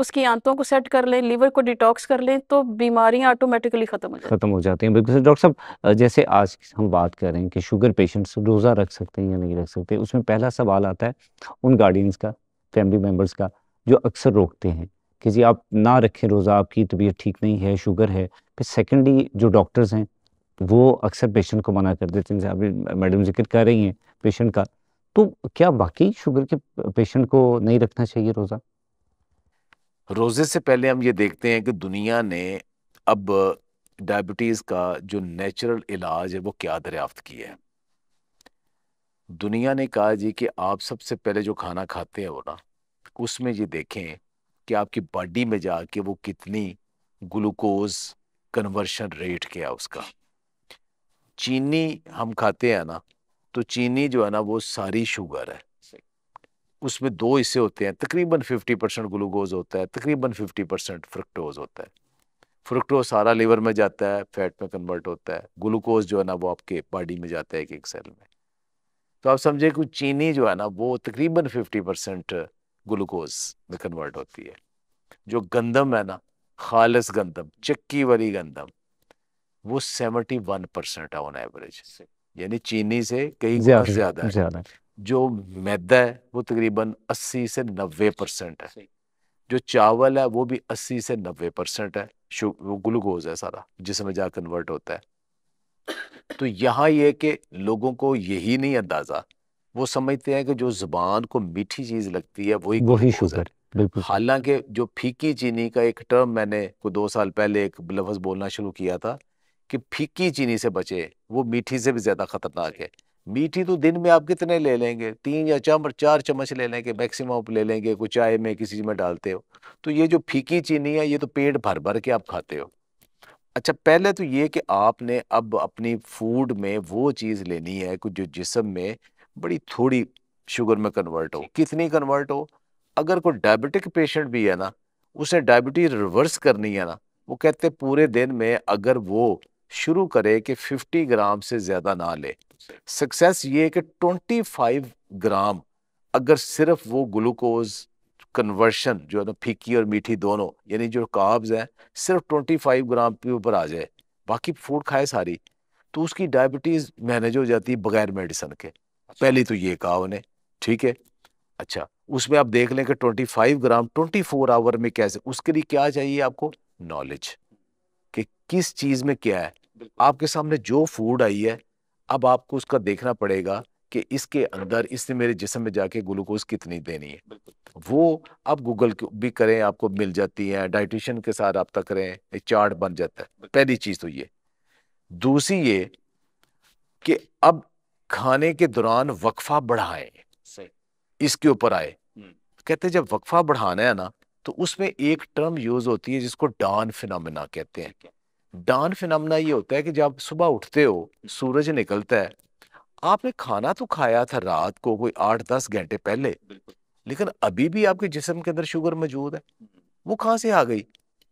उसकी आंतों को सेट कर लें लीवर को डिटॉक्स कर लें तो बीमारियां ऑटोमेटिकली खत्म हो जाती खत्म हो जाती हैं बिल्कुल डॉक्टर साहब जैसे आज हम बात कर रहे हैं कि शुगर पेशेंट्स रोज़ा रख सकते हैं या नहीं रख सकते उसमें पहला सवाल आता है उन गार्डियंस का फैमिली मेम्बर्स का जो अक्सर रोकते हैं कि जी आप ना रखें रोज़ा आपकी तबीयत ठीक नहीं है शुगर है फिर सेकेंडली जो डॉक्टर्स हैं वो अक्सर पेशेंट को मना कर देते हैं अभी मैडम जिक्र कर रही हैं पेशेंट का तो क्या बाकी शुगर के पेशेंट को नहीं रखना चाहिए रोज़ा रोज़े से पहले हम ये देखते हैं कि दुनिया ने अब डायबिटीज़ का जो नेचुरल इलाज है वो क्या दरियाफ्त किया है दुनिया ने कहा जी कि आप सबसे पहले जो खाना खाते हो ना उसमें ये देखें कि आपकी बॉडी में जाके वो कितनी ग्लूकोज कन्वर्शन रेट क्या उसका चीनी हम खाते हैं ना तो चीनी जो है ना वो सारी शुगर है उसमें दो हिस्से होते हैं तकरीबन 50 परसेंट ग्लूकोज होता है तकरीबन 50 परसेंट फ्रक्टोज होता है फ्रक्टोज सारा लीवर में जाता है फैट में कन्वर्ट होता है ग्लूकोज जो है ना वो आपके बॉडी में जाता है एक एक सेल में तो आप समझे कि चीनी जो है ना वो तकरीबन 50 परसेंट ग्लूकोज में कन्वर्ट होती है जो गंदम है ना खालस गंदम चक्की वाली गंदम वो सेवेंटी वन परसेंट है ऑन एवरेज यानी चीनी से कहीं ज्यादा ज्यादा जो मैदा है वो तकरीबन 80 से 90 परसेंट है जो चावल है वो भी 80 से 90 परसेंट है वो ग्लूकोज है सारा जिसमें जा कन्वर्ट होता है तो यहाँ ये कि लोगों को यही नहीं अंदाज़ा वो समझते हैं कि जो जुबान को मीठी चीज़ लगती है वही वही शुगर हालांकि जो फीकी चीनी का एक टर्म मैंने को दो साल पहले एक लफ्ज़ बोलना शुरू किया था कि फीकी चीनी से बचे वो मीठी से भी ज़्यादा ख़तरनाक है मीठी तो दिन में आप कितने ले लेंगे तीन या चम चार चम्मच ले लेंगे मैक्सिमम आप ले लेंगे कुछ चाय में किसी चीज़ में डालते हो तो ये जो फीकी चीनी है ये तो पेट भर भर के आप खाते हो अच्छा पहले तो ये कि आपने अब अपनी फूड में वो चीज़ लेनी है कुछ जो जिसम में बड़ी थोड़ी शुगर में कन्वर्ट हो कितनी कन्वर्ट हो अगर कोई डायबिटिक पेशेंट भी है ना उसे डायबिटीज रिवर्स करनी है ना वो कहते पूरे दिन में अगर वो शुरू करे कि 50 ग्राम से ज़्यादा ना ले सक्सेस ये है कि 25 ग्राम अगर सिर्फ वो ग्लूकोज कन्वर्शन जो है ना फीकी और मीठी दोनों यानी जो काब्ज हैं सिर्फ 25 ग्राम के ऊपर आ जाए बाकी फूड खाए सारी तो उसकी डायबिटीज़ मैनेज हो जाती है बगैर मेडिसन के पहली तो ये कहा उन्हें ठीक है अच्छा उसमें आप देख लें कि 25 ग्राम 24 आवर में कैसे उसके लिए क्या चाहिए आपको नॉलेज कि किस चीज़ में क्या है आपके सामने जो फूड आई है अब आपको उसका देखना पड़ेगा कि इसके अंदर इसने मेरे जिसम में जाके ग्लूकोज कितनी देनी है वो आप गूगल भी करें आपको मिल जाती है डाइटिशियन के साथ तक करें एक चार्ट बन जाता है पहली चीज़ तो ये दूसरी ये कि अब खाने के दौरान वक्फा बढ़ाएं इसके ऊपर आए हम्म। कहते जब वक्फा बढ़ाना है ना तो उसमें एक टर्म यूज होती है जिसको डान फिनोमिना कहते हैं डान फिनमना ये होता है कि जब सुबह उठते हो सूरज निकलता है आपने खाना तो खाया था रात को कोई आठ दस घंटे पहले लेकिन अभी भी आपके जिसम के अंदर शुगर मौजूद है हम्म, हम्म। वो कहाँ से आ गई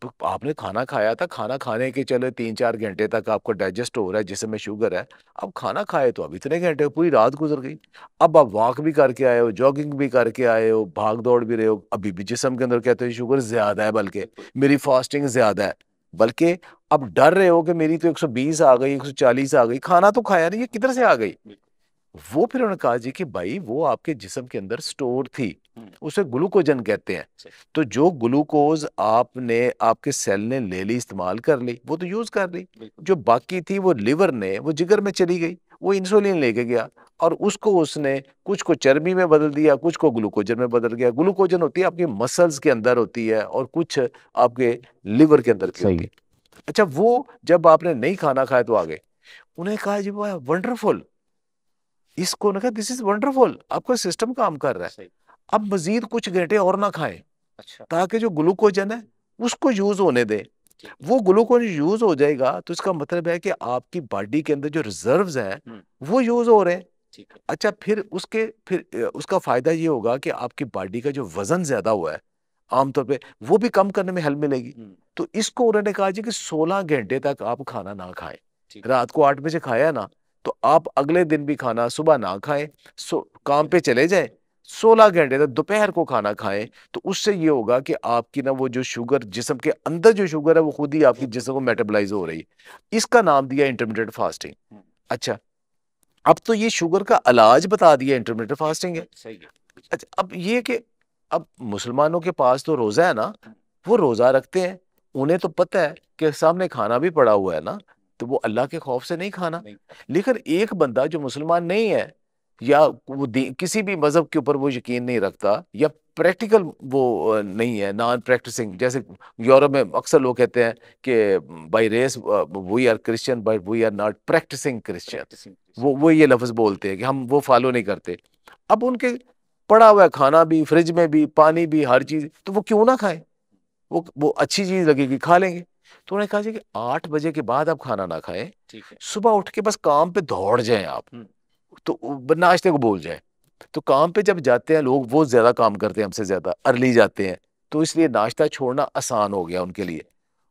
तो आपने खाना खाया था खाना खाने के चले तीन चार घंटे तक आपको डाइजेस्ट हो रहा है जिसमें शुगर है अब खाना खाए तो अब इतने घंटे पूरी रात गुजर गई अब आप वॉक भी करके आए हो जॉगिंग भी करके आए हो भाग दौड़ भी रहे हो अभी भी जिसम के अंदर कहते हैं शुगर ज़्यादा है बल्कि मेरी फास्टिंग ज़्यादा है बल्कि अब डर रहे हो कि मेरी तो 120 आ गई 140 आ गई खाना तो खाया नहीं ये किधर से आ गई वो फिर उन्होंने कहा जी कि भाई वो आपके जिसम के अंदर स्टोर थी हम्म। उसे ग्लूकोजन कहते हैं तो जो ग्लूकोज आपने आपके सेल ने ले ली इस्तेमाल कर ली वो तो यूज कर ली जो बाकी थी वो लिवर ने वो जिगर में चली गई वो इंसुलिन लेके गया और उसको उसने कुछ को चर्बी में बदल दिया कुछ को ग्लूकोजन में बदल गया ग्लूकोजन होती है आपके मसल्स के अंदर होती है और कुछ आपके लिवर के अंदर होती है अच्छा वो जब आपने नहीं खाना खाया तो आ गए उन्हें कहा जी वो वंडरफुल इसको ना कहा दिस इज वंडरफुल आपका सिस्टम काम कर रहा है अब मजीद कुछ घंटे और ना खाएं अच्छा। ताकि जो ग्लूकोजन है उसको यूज होने दें वो ग्लूकोज यूज हो जाएगा तो इसका मतलब है कि आपकी बॉडी के अंदर जो रिजर्व है हम्म। वो यूज हो रहे हैं अच्छा फिर उसके फिर उसका फायदा ये होगा कि आपकी बॉडी का जो वजन ज्यादा हुआ है आमतौर पे वो भी कम करने में हेल्प मिलेगी तो इसको उन्होंने कहा जी कि 16 घंटे तक आप खाना ना खाएं रात को आठ बजे खाया ना तो आप अगले दिन भी खाना सुबह ना खाएं सो काम पे चले जाएं सोलह घंटे तक दोपहर को खाना खाएं तो उससे ये होगा कि आपकी ना वो जो शुगर जिसम के अंदर जो शुगर है वो खुद ही आपकी जिसम को मेटाबलाइज हो रही है इसका नाम दिया इंटरमीडिएट फास्टिंग अच्छा अब तो ये शुगर का इलाज बता दिया इंटरमीडिएट फास्टिंग है अच्छा अब ये कि अब मुसलमानों के पास तो रोज़ा है ना वो रोज़ा रखते हैं उन्हें तो पता है कि सामने खाना भी पड़ा हुआ है ना तो वो अल्लाह के खौफ से नहीं खाना लेकिन एक बंदा जो मुसलमान नहीं है या वो किसी भी मज़हब के ऊपर वो यकीन नहीं रखता या प्रैक्टिकल वो नहीं है नॉन प्रैक्टिसिंग जैसे यूरोप में अक्सर लोग कहते हैं कि by race we are Christian but we are not practising Christian वो वो ये लफ्ज़ बोलते हैं कि हम वो फॉलो नहीं करते अब उनके पड़ा हुआ है खाना भी फ्रिज में भी पानी भी हर चीज़ तो वो क्यों ना खाएं वो वो अच्छी चीज़ लगेगी खा लेंगे तो उन्होंने कहा कि आठ बजे के बाद आप खाना ना खाएं सुबह उठ के बस काम पे दौड़ जाएं आप हम्म। तो नाश्ते को बोल जाएं तो काम पे जब जाते हैं लोग वो ज़्यादा काम करते हैं हमसे ज़्यादा अर्ली जाते हैं तो इसलिए नाश्ता छोड़ना आसान हो गया उनके लिए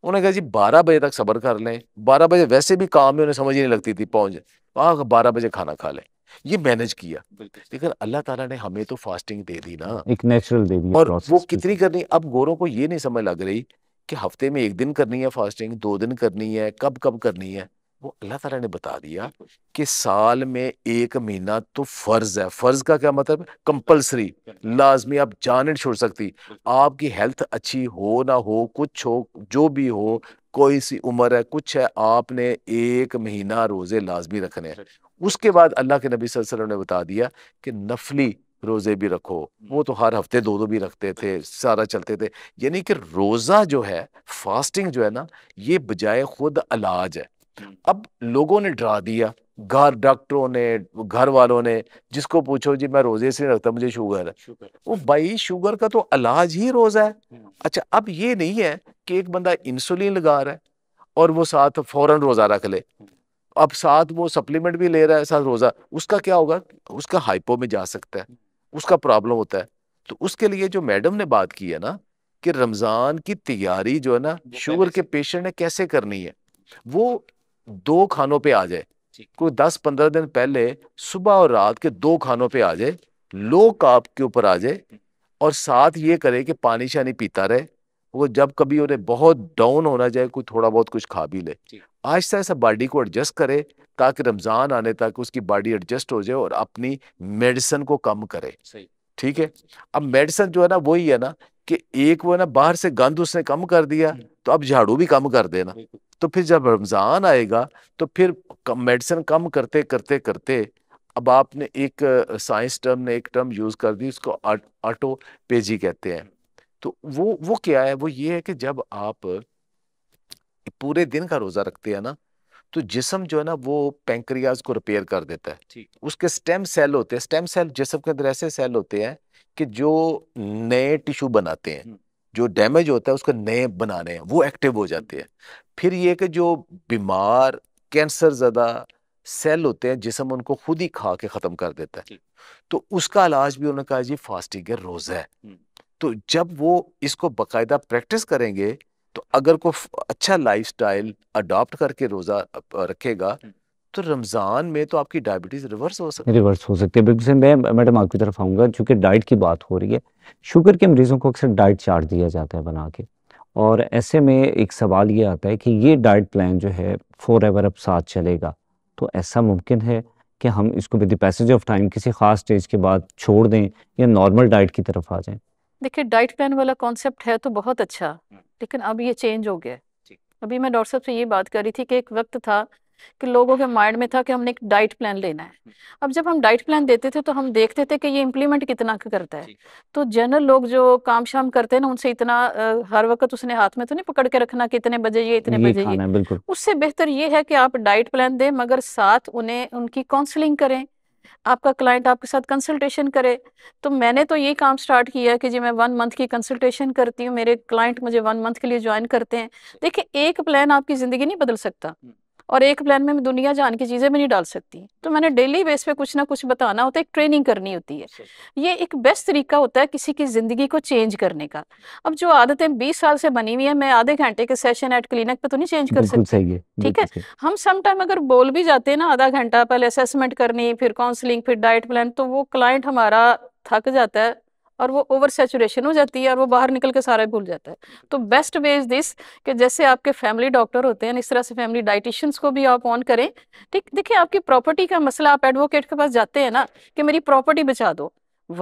उन्होंने कहा जी बारह बजे तक सबर कर लें बारह बजे वैसे भी काम में उन्हें समझ ही नहीं लगती थी पहुंच वहाँ बारह बजे खाना खा लें ये मैनेज किया लेकिन अल्लाह ताला ने हमें तो फास्टिंग दे दी ना एक नेचुरल दे दी और वो कितनी करनी अब गोरों को ये नहीं समझ लग रही कि हफ्ते में एक दिन करनी है फास्टिंग दो दिन करनी है कब कब करनी है वो अल्लाह ताला ने बता दिया कि साल में एक महीना तो फर्ज है फर्ज का क्या मतलब कंपलसरी लाजमी आप जान नहीं छोड़ सकती आपकी हेल्थ अच्छी हो ना हो कुछ हो जो भी हो कोई सी उम्र है कुछ है आपने एक महीना रोजे लाजमी रखने हैं उसके बाद अल्लाह के नबी वसल्लम ने बता दिया कि नफली रोज़े भी रखो वो तो हर हफ्ते दो दो भी रखते थे सारा चलते थे यानी कि रोज़ा जो है फास्टिंग जो है ना ये बजाय खुद अलाज है हम्म। अब लोगों ने डरा दिया घर डॉक्टरों ने घर वालों ने जिसको पूछो जी मैं रोजे से रखता मुझे शुगर है वो भाई शुगर का तो इलाज ही रोजा है हम्म। अच्छा अब ये नहीं है कि एक बंदा इंसुलिन लगा रहा है और वो साथ फौरन रोजा रख ले हम्म। अब साथ वो सप्लीमेंट भी ले रहा है साथ रोज़ा उसका क्या होगा उसका हाइपो में जा सकता है उसका प्रॉब्लम होता है तो उसके लिए जो मैडम ने बात की है ना कि रमज़ान की तैयारी जो है ना शुगर के पेशेंट ने कैसे करनी है वो दो खानों पे आ जाए कोई दस पंद्रह दिन पहले सुबह और रात के दो खानों पे आ जाए लो काप के ऊपर आ जाए हम्म। और साथ ये करे कि पानी शानी पीता रहे वो जब कभी उन्हें बहुत डाउन होना जाए कोई थोड़ा बहुत कुछ खा भी ले आहिस्ता आहिस्ता बॉडी को एडजस्ट करे ताकि रमज़ान आने तक उसकी बॉडी एडजस्ट हो जाए और अपनी मेडिसिन को कम करे ठीक है अब मेडिसिन जो है ना वही है ना कि एक वो ना बाहर से गंद उसने कम कर दिया हम्म। तो अब झाड़ू भी कम कर देना तो फिर जब रमज़ान आएगा तो फिर मेडिसिन कम करते करते करते अब आपने एक साइंस टर्म ने एक टर्म यूज़ कर दी उसको ऑटो पेजी कहते हैं तो वो वो क्या है वो ये है कि जब आप पूरे दिन का रोजा रखते हैं ना तो जिसम जो है ना वो पेंक्रियाज को रिपेयर कर देता है उसके स्टेम सेल होते हैं स्टेम सेल जिसम के अंदर ऐसे सेल होते हैं कि जो नए टिश्यू बनाते हैं हम्म। जो डैमेज होता है उसको नए बनाने हैं वो एक्टिव हो जाते हम्म। हैं फिर ये कि जो बीमार कैंसर ज़्यादा सेल होते हैं जिसम उनको खुद ही खा के ख़त्म कर देता है तो उसका इलाज भी उन्होंने कहा जी फास्टिंग है रोज़ा है हम्म। तो जब वो इसको बाकायदा प्रैक्टिस करेंगे तो अगर को अच्छा स्टाइल अडॉप्ट करके रोज़ा रखेगा हम्म। तो रमज़ान में तो आपकी डायबिटीज़ रिवर्स हो सकती है रिवर्स हो सकती है बिल्कुल मैं मैडम आपकी तरफ आऊँगा चूँकि डाइट की बात हो रही है शुगर के मरीज़ों को अक्सर डाइट चार्ट दिया जाता है बना के और ऐसे में एक सवाल ये आता है कि ये डाइट प्लान जो है फोर एवर अब साथ चलेगा तो ऐसा मुमकिन है कि हम इसको विद पैसेज ऑफ टाइम किसी खास स्टेज के बाद छोड़ दें या नॉर्मल डाइट की तरफ आ जाएं देखिए डाइट प्लान वाला कॉन्सेप्ट है तो बहुत अच्छा हम्म। लेकिन अब ये चेंज हो गया अभी मैं डॉक्टर साहब से ये बात कर रही थी कि एक वक्त था कि लोगों के माइंड में था कि हमने एक डाइट प्लान लेना है हम्म। अब जब हम डाइट प्लान देते थे तो हम देखते थे कि ये इम्प्लीमेंट कितना करता है तो जनरल लोग जो काम शाम करते हैं ना उनसे इतना हर वक्त उसने हाथ में तो नहीं पकड़ के रखना कि इतने बजे ये इतने बजे ये उससे बेहतर ये है कि आप डाइट प्लान दें मगर साथ उन्हें उनकी काउंसलिंग करें आपका क्लाइंट आपके साथ कंसल्टेशन करे तो मैंने तो ये काम स्टार्ट किया कि जी मैं वन मंथ की कंसल्टेशन करती हूँ मेरे क्लाइंट मुझे वन मंथ के लिए ज्वाइन करते हैं देखिए एक प्लान आपकी ज़िंदगी नहीं बदल सकता हम्म। और एक प्लान में मैं दुनिया जान की चीज़ें भी नहीं डाल सकती तो मैंने डेली बेस पे कुछ ना कुछ बताना होता है एक ट्रेनिंग करनी होती है ये एक बेस्ट तरीका होता है किसी की ज़िंदगी को चेंज करने का अब जो आदतें बीस साल से बनी हुई है मैं आधे घंटे के सेशन एट क्लिनिक पे तो नहीं चेंज कर सकती ठीक है हम समटाइम अगर बोल भी जाते हैं ना आधा घंटा पहले असेसमेंट करनी फिर काउंसलिंग फिर डाइट प्लान तो वो क्लाइंट हमारा थक जाता है और वो ओवर सेचुरेशन हो जाती है और वो बाहर निकल के सारा भूल जाता है तो बेस्ट वे इज दिस कि जैसे आपके फैमिली डॉक्टर होते हैं इस तरह से फैमिली डाइटिशियंस को भी आप ऑन करें ठीक देखिए आपकी प्रॉपर्टी का मसला आप एडवोकेट के पास जाते हैं ना कि मेरी प्रॉपर्टी बचा दो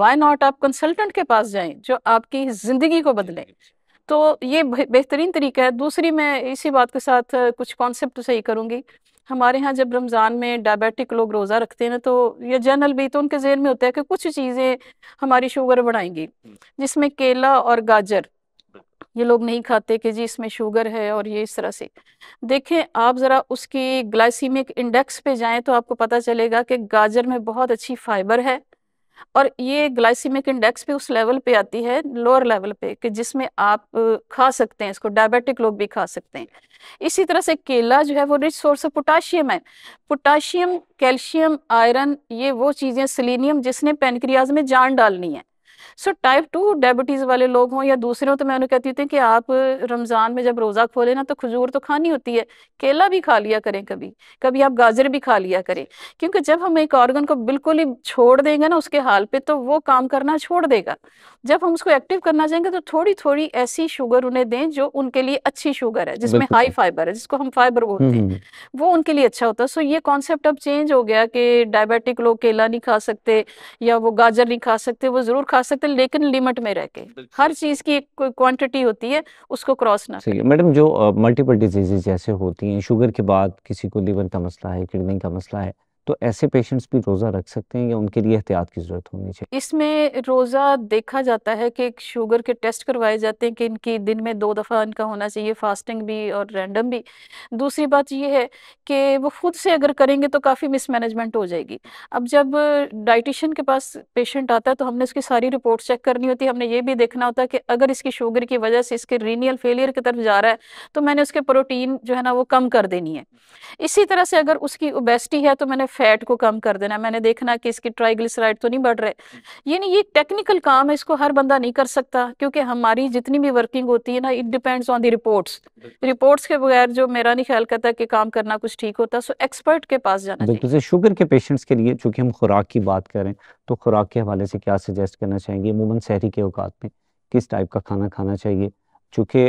वाई नॉट आप कंसल्टेंट के पास जाएं जो आपकी जिंदगी को बदलें तो ये बेहतरीन तरीका है दूसरी मैं इसी बात के साथ कुछ कॉन्सेप्ट सही करूंगी हमारे यहाँ जब रमज़ान में डायबिटिक लोग रोज़ा रखते हैं ना तो ये जनरल भी तो उनके जहन में होता है कि कुछ चीज़ें हमारी शुगर बढ़ाएंगी हम्म। जिसमें केला और गाजर ये लोग नहीं खाते कि जी इसमें शुगर है और ये इस तरह से देखें आप ज़रा उसकी ग्लाइसीमिक इंडेक्स पे जाएं तो आपको पता चलेगा कि गाजर में बहुत अच्छी फाइबर है और ये ग्लाइसीमिक इंडेक्स भी उस लेवल पे आती है लोअर लेवल पे कि जिसमें आप खा सकते हैं इसको डायबिटिक लोग भी खा सकते हैं इसी तरह से केला जो है वो रिच सोर्स ऑफ पोटाशियम है पोटाशियम कैल्शियम आयरन ये वो चीज़ें सिलीनियम जिसने पेनक्रियाज में जान डालनी है सो टाइप टू डायबिटीज़ वाले लोग हों या दूसरे हों तो मैं उन्हें कहती थी कि आप रमज़ान में जब रोज़ा खोले ना तो खजूर तो खानी होती है केला भी खा लिया करें कभी कभी आप गाजर भी खा लिया करें क्योंकि जब हम एक ऑर्गन को बिल्कुल ही छोड़ देंगे ना उसके हाल पे तो वो काम करना छोड़ देगा जब हम उसको एक्टिव करना चाहेंगे तो थोड़ी थोड़ी ऐसी शुगर उन्हें दें जो उनके लिए अच्छी शुगर है जिसमें हाई फाइबर है जिसको हम फाइबर हम्म, बोलते हैं हम्म, हम्म। वो उनके लिए अच्छा होता है सो ये कॉन्सेप्ट अब चेंज हो गया कि डायबिटिक लोग केला नहीं खा सकते या वो गाजर नहीं खा सकते वो जरूर खा सकते लेकिन लिमिट में रह के हर चीज की एक क्वांटिटी होती है उसको क्रॉस ना सही मैडम जो मल्टीपल डिजीजेज जैसे होती हैं शुगर के बाद किसी को लीवर का मसला है किडनी का मसला है तो ऐसे पेशेंट्स भी रोज़ा रख सकते हैं या उनके लिए एहतियात की ज़रूरत होनी चाहिए इसमें रोज़ा देखा जाता है कि शुगर के टेस्ट करवाए जाते हैं कि इनकी दिन में दो दफ़ा इनका होना चाहिए फास्टिंग भी और रैंडम भी दूसरी बात यह है कि वो खुद से अगर करेंगे तो काफ़ी मिसमैनेजमेंट हो जाएगी अब जब डाइटिशियन के पास पेशेंट आता है तो हमने उसकी सारी रिपोर्ट चेक करनी होती है हमने ये भी देखना होता है कि अगर इसकी शुगर की वजह से इसके रीनियल फेलियर की तरफ जा रहा है तो मैंने उसके प्रोटीन जो है ना वो कम कर देनी है इसी तरह से अगर उसकी ओबेसिटी है तो मैंने फैट को कम कर देना मैंने देखना कि इसकी ट्राइग्लिसराइड तो नहीं बढ़ रहे ये नहीं ये टेक्निकल काम है इसको हर बंदा नहीं कर सकता क्योंकि हमारी जितनी भी वर्किंग होती है ना it depends on the reports reports के बगैर जो मेरा नहीं ख्याल करता कि काम करना कुछ ठीक होता सो एक्सपर्ट के पास जाना चाहिए शुगर तो के पेशेंट्स के लिए चूंकि हम खुराक की बात करें तो खुराक के हवाले से क्या सजेस्ट करना चाहेंगे अमूमन शहरी के अवकात में किस टाइप का खाना खाना चाहिए चूँकि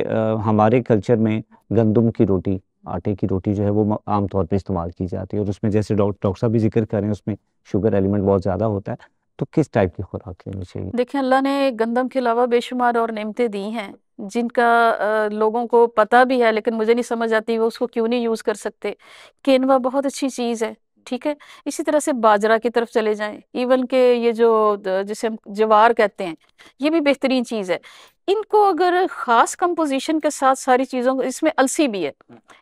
हमारे कल्चर में गंदम की रोटी आटे की रोटी जो है वो आमतौर पर इस्तेमाल की जाती है और उसमें जैसे डॉक्टर डौक, साहब भी जिक्र कर रहे हैं उसमें शुगर एलिमेंट बहुत ज़्यादा होता है तो किस टाइप की खुराक लेनी चाहिए देखिए अल्लाह ने गंदम के अलावा बेशुमार और नियमतें दी हैं जिनका लोगों को पता भी है लेकिन मुझे नहीं समझ आती वो उसको क्यों नहीं यूज़ कर सकते केनवा बहुत अच्छी चीज़ है ठीक है इसी तरह से बाजरा की तरफ चले जाएं इवन के ये जो जिसे हम जवार कहते हैं ये भी बेहतरीन चीज़ है इनको अगर ख़ास कंपोजिशन के साथ सारी चीज़ों को इसमें अलसी भी है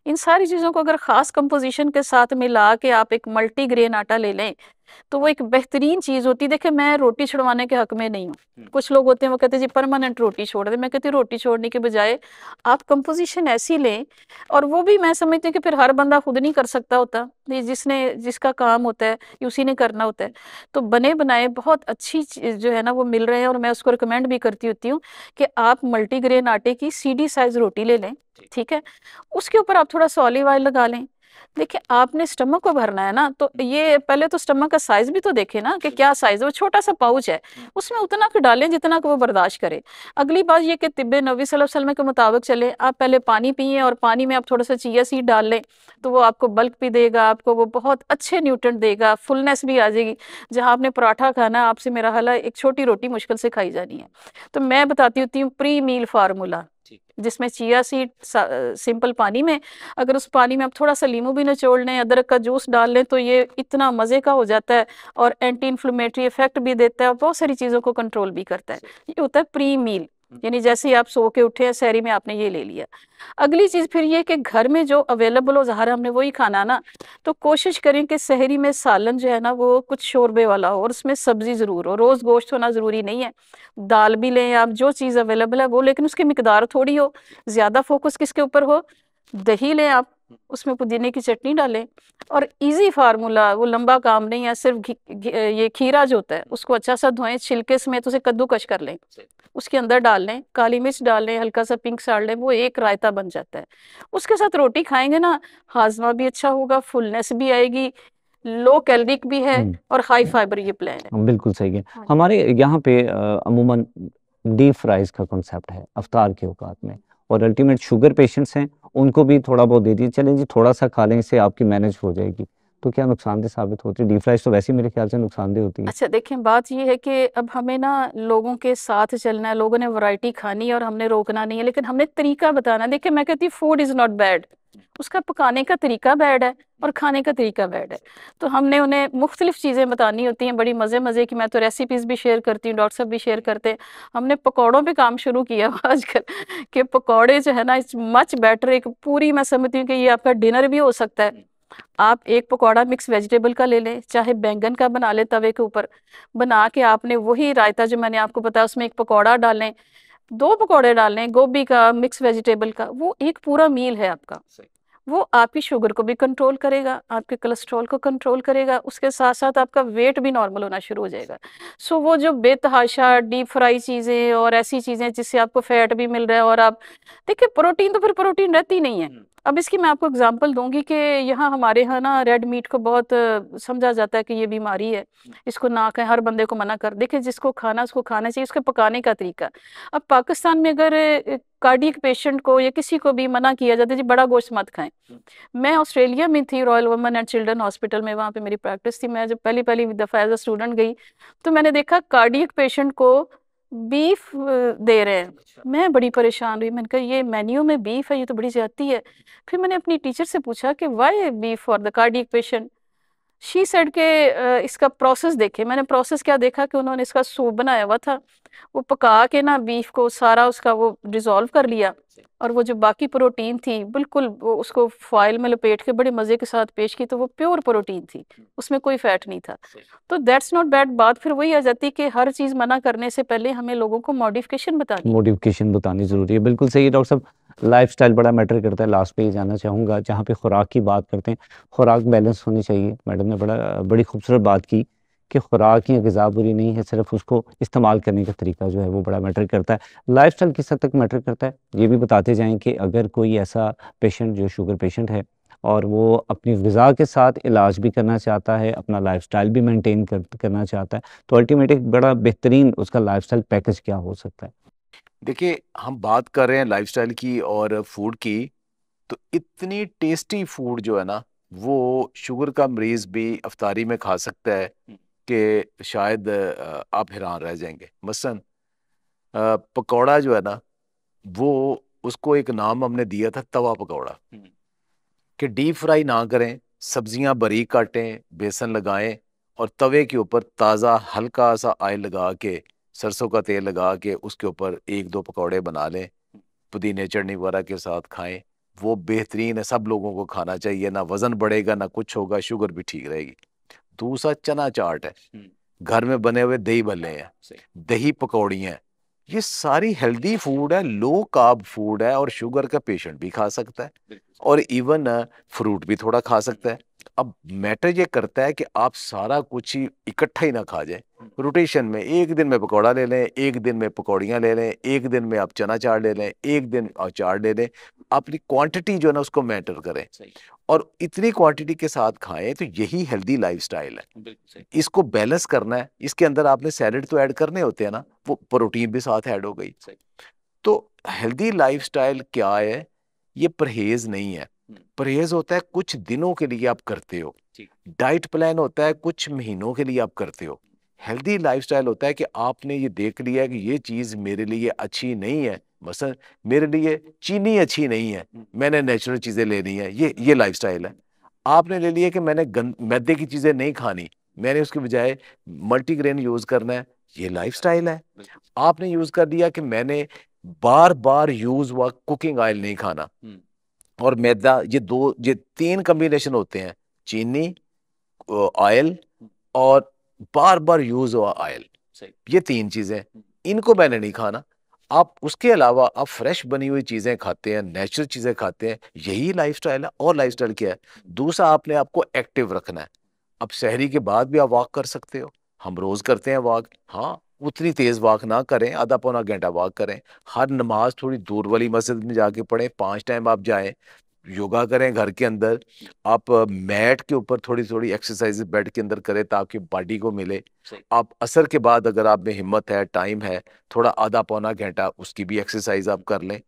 इन सारी चीज़ों को अगर ख़ास कंपोजिशन के साथ मिला के आप एक मल्टी ग्रेन आटा ले लें तो वो एक बेहतरीन चीज़ होती है मैं रोटी छुड़वाने के हक में नहीं हूँ हम्म। कुछ लोग होते हैं वो कहते हैं जी परमानेंट रोटी छोड़ दे मैं कहती हूँ रोटी छोड़ने के बजाय आप कंपोजिशन ऐसी लें और वो भी मैं समझती हूँ कि फिर हर बंदा खुद नहीं कर सकता होता जिसने जिसका काम होता है उसी ने करना होता है तो बने बनाए बहुत अच्छी जो है ना वो मिल रहे हैं और मैं उसको रिकमेंड भी करती होती हूँ कि आप मल्टीग्रेन आटे की सीडी साइज रोटी ले लें ठीक है उसके ऊपर आप थोड़ा सा ऑलिव ऑयल लगा लें देखिए आपने स्टमक को भरना है ना तो ये पहले तो स्टमक का साइज भी तो देखे ना कि क्या साइज है वो छोटा सा पाउच है उसमें उतना को डालें जितना वो बर्दाश्त करे अगली बात ये कि तिब्बे नबी वसल्लम के मुताबिक चले आप पहले पानी पिए और पानी में आप थोड़ा सा चिया सीड डाल लें तो वो आपको बल्क भी देगा आपको वो बहुत अच्छे न्यूट्रंट देगा फुलनेस भी आ जाएगी जहाँ आपने पराठा खाना आपसे मेरा हाल एक छोटी रोटी मुश्किल से खाई जानी है तो मैं बताती होती हूँ प्री मील फार्मूला जिसमें चिया सीड सिंपल पानी में अगर उस पानी में आप थोड़ा सा लीमू भी निचोड़ लें अदरक का जूस डाल लें तो ये इतना मज़े का हो जाता है और एंटी इन्फ्लेमेटरी इफेक्ट भी देता है और बहुत सारी चीज़ों को कंट्रोल भी करता है ये होता है प्री मील हम्म। यानी जैसे ही आप सो के उठे हैं सैरी में आपने ये ले लिया अगली चीज़ फिर ये कि घर में जो अवेलेबल हो जहा हमने वही खाना ना तो कोशिश करें कि सहरी में सालन जो है ना वो कुछ शोरबे वाला हो और उसमें सब्ज़ी ज़रूर हो रोज़ गोश्त होना ज़रूरी नहीं है दाल भी लें आप जो चीज़ अवेलेबल है वो लेकिन उसकी मकदार थोड़ी हो ज़्यादा फोकस किसके ऊपर हो दही लें आप उसमें पुदीने की चटनी डालें और इजी फार्मूला वो लंबा काम नहीं है सिर्फ घी, घी, ये खीरा जो होता है उसको अच्छा सा धोएं छिलके समेत उसे कद्दूकश कर लें उसके अंदर डाल लें काली मिर्च डाल लें हल्का सा पिंक साल लें वो एक रायता बन जाता है उसके साथ रोटी खाएंगे ना हाजमा भी अच्छा होगा फुलनेस भी आएगी लो कैलरिक भी है हम्म। और हाई फाइबर ये प्लान है बिल्कुल सही है हाँ हमारे यहाँ पे अमूमन डीप फ्राइज का कॉन्सेप्ट है अवतार के औकात में और अल्टीमेट शुगर पेशेंट्स हैं उनको भी थोड़ा बहुत दे दीजिए चलें जी थोड़ा सा खा लें इससे आपकी मैनेज हो जाएगी तो क्या नुकसानदेह साबित होती है डीप फ्राइज तो वैसे मेरे ख्याल से नुकसानदेह होती है अच्छा देखिए बात ये है कि अब हमें ना लोगों के साथ चलना है लोगों ने वैरायटी खानी है और हमने रोकना नहीं है लेकिन हमने तरीका बताना है देखिए मैं कहती हूँ फूड इज़ नॉट बैड उसका पकाने का तरीका बैड है और खाने का तरीका बैड है तो हमने उन्हें मुख्तलिफ चीज़ें बतानी होती हैं बड़ी मज़े मज़े की मैं तो रेसिपीज़ भी शेयर करती हूँ डॉक्टर साहब भी शेयर करते हैं हमने पकौड़ों पे काम शुरू किया हुआ आजकल कि पकौड़े जो है ना इट्स मच बेटर एक पूरी मैं समझती हूँ कि ये आपका डिनर भी हो सकता है आप एक पकौड़ा मिक्स वेजिटेबल का ले लें चाहे बैंगन का बना लें तवे के ऊपर बना के आपने वही रायता जो मैंने आपको बताया उसमें एक पकौड़ा डालें दो पकौड़े डालें गोभी का मिक्स वेजिटेबल का वो एक पूरा मील है आपका वो आपकी शुगर को भी कंट्रोल करेगा आपके कोलेस्ट्रॉल को कंट्रोल करेगा उसके साथ साथ आपका वेट भी नॉर्मल होना शुरू हो जाएगा सो so, वो जो बेतहाशा डीप फ्राई चीज़ें और ऐसी चीज़ें जिससे आपको फैट भी मिल रहा है और आप देखिए प्रोटीन तो फिर प्रोटीन रहती नहीं है हम्म। अब इसकी मैं आपको एग्जांपल दूंगी कि यहाँ हमारे यहाँ ना रेड मीट को बहुत समझा जाता है कि ये बीमारी है हम्म। इसको ना कहें हर बंदे को मना कर देखें जिसको खाना उसको खाना चाहिए उसके पकाने का तरीका अब पाकिस्तान में अगर कार्डियक पेशेंट को या किसी को भी मना किया जाता है जी बड़ा गोश्त मत खाएं मैं ऑस्ट्रेलिया में थी royal women and children hospital में वहाँ पे मेरी प्रैक्टिस थी मैं जब पहली पहली दफ़ा एज अ स्टूडेंट गई तो मैंने देखा कार्डियक पेशेंट को बीफ दे रहे हैं अच्छा। मैं बड़ी परेशान हुई मैंने कहा ये मेन्यू में बीफ है ये तो बड़ी ज्यादा है फिर मैंने अपनी टीचर से पूछा कि why beef for the cardiac patient she said के इसका प्रोसेस देखे मैंने प्रोसेस क्या देखा कि उन्होंने इसका सूप बनाया हुआ था वो पका के ना बीफ को सारा उसका वो डिज़ोल्व कर लिया और वो जो बाकी प्रोटीन थी बिल्कुल वो उसको फॉइल में लपेट के बड़े मज़े के साथ पेश की तो वो प्योर प्रोटीन थी उसमें कोई फैट नहीं था तो दैट्स नॉट बैड बात फिर वही आ जाती कि हर चीज़ मना करने से पहले हमें लोगों को मॉडिफिकेशन बतानी मॉडिफिकेशन बतानी ज़रूरी है बिल्कुल सही डॉक्टर साहब स्टाइल बड़ा मैटर करता है लास्ट पे ही जाना चाहूँगा जहाँ पे खुराक की बात करते हैं खुराक बैलेंस होनी चाहिए मैडम ने बड़ा बड़ी खूबसूरत बात की कि खुराक या गज़ा बुरी नहीं है सिर्फ उसको इस्तेमाल करने का तरीका जो है वो बड़ा मैटर करता है लाइफ स्टाइल किस हद तक मैटर करता है ये भी बताते जाएँ कि अगर कोई ऐसा पेशेंट जो शुगर पेशेंट है और वो अपनी गज़ा के साथ इलाज भी करना चाहता है अपना लाइफस्टाइल भी मेंटेन कर, करना चाहता है तो अल्टीमेट एक बड़ा बेहतरीन उसका लाइफस्टाइल पैकेज क्या हो सकता है देखिए हम बात कर रहे हैं लाइफस्टाइल की और फूड की तो इतनी टेस्टी फूड जो है ना वो शुगर का मरीज भी अफतारी में खा सकता है हम्म। कि शायद आप हैरान रह जाएंगे मसन पकौड़ा जो है ना वो उसको एक नाम हमने दिया था तवा पकौड़ा हम्म। कि डीप फ्राई ना करें सब्जियां बरी काटें बेसन लगाएं और तवे के ऊपर ताज़ा हल्का सा आयल लगा के सरसों का तेल लगा के उसके ऊपर एक दो पकौड़े बना लें पुदीने चटनी वगैरह के साथ खाएं वो बेहतरीन है सब लोगों को खाना चाहिए ना वज़न बढ़ेगा ना कुछ होगा शुगर भी ठीक रहेगी दूसरा चना चाट है हम्म। घर में बने हुए दही बल्ले हैं दही पकौड़ी हैं ये सारी हेल्दी फूड है लो कार्ब फूड है और शुगर का पेशेंट भी खा सकता है और इवन फ्रूट भी थोड़ा खा सकता है अब मैटर ये करता है कि आप सारा कुछ ही इकट्ठा ही ना खा जाए हम्म। रोटेशन में एक दिन में पकौड़ा ले लें एक दिन में पकौड़ियाँ ले लें एक दिन में आप चना चाट ले लें एक दिन अचार ले लें अपनी क्वांटिटी जो है ना उसको मैटर करें और इतनी क्वांटिटी के साथ खाएं तो यही हेल्दी लाइफ है इसको बैलेंस करना है इसके अंदर आपने सैलड तो ऐड करने होते हैं ना वो प्रोटीन भी साथ ऐड हो गई तो हेल्दी लाइफ क्या है ये परहेज नहीं है परहेज होता है कुछ दिनों के लिए आप करते हो डाइट प्लान होता है कुछ महीनों के लिए आप करते हो हेल्दी लाइफस्टाइल होता है कि आपने ये देख लिया कि ये चीज़ मेरे लिए अच्छी नहीं है मसलन मेरे लिए चीनी अच्छी नहीं है मैंने नेचुरल चीज़ें लेनी है ये ये लाइफस्टाइल है आपने ले लिया कि मैंने मैदे की चीज़ें नहीं खानी मैंने उसके बजाय मल्टीग्रेन यूज़ करना है ये लाइफस्टाइल है आपने यूज़ कर दिया कि मैंने बार बार यूज़ हुआ कुकिंग ऑयल नहीं खाना हम्म। और मैदा ये दो ये तीन कम्बिनेशन होते हैं चीनी ऑयल और बार बार यूज हुआ ऑयल ये तीन चीजें इनको मैंने नहीं खाना आप उसके अलावा आप फ्रेश बनी हुई चीज़ें खाते हैं नेचुरल चीज़ें खाते हैं यही लाइफस्टाइल है और लाइफस्टाइल क्या है दूसरा आपने आपको एक्टिव रखना है अब शहरी के बाद भी आप वॉक कर सकते हो हम रोज़ करते हैं वॉक हाँ उतनी तेज़ वाक ना करें आधा पौना घंटा वाक करें हर नमाज थोड़ी दूर वाली मस्जिद में जाके पढ़ें पाँच टाइम आप जाएं योगा करें घर के अंदर आप मैट के ऊपर थोड़ी थोड़ी एक्सरसाइज बेड के अंदर करें ताकि बॉडी को मिले आप असर के बाद अगर आप में हिम्मत है टाइम है थोड़ा आधा पौना घंटा उसकी भी एक्सरसाइज आप कर लें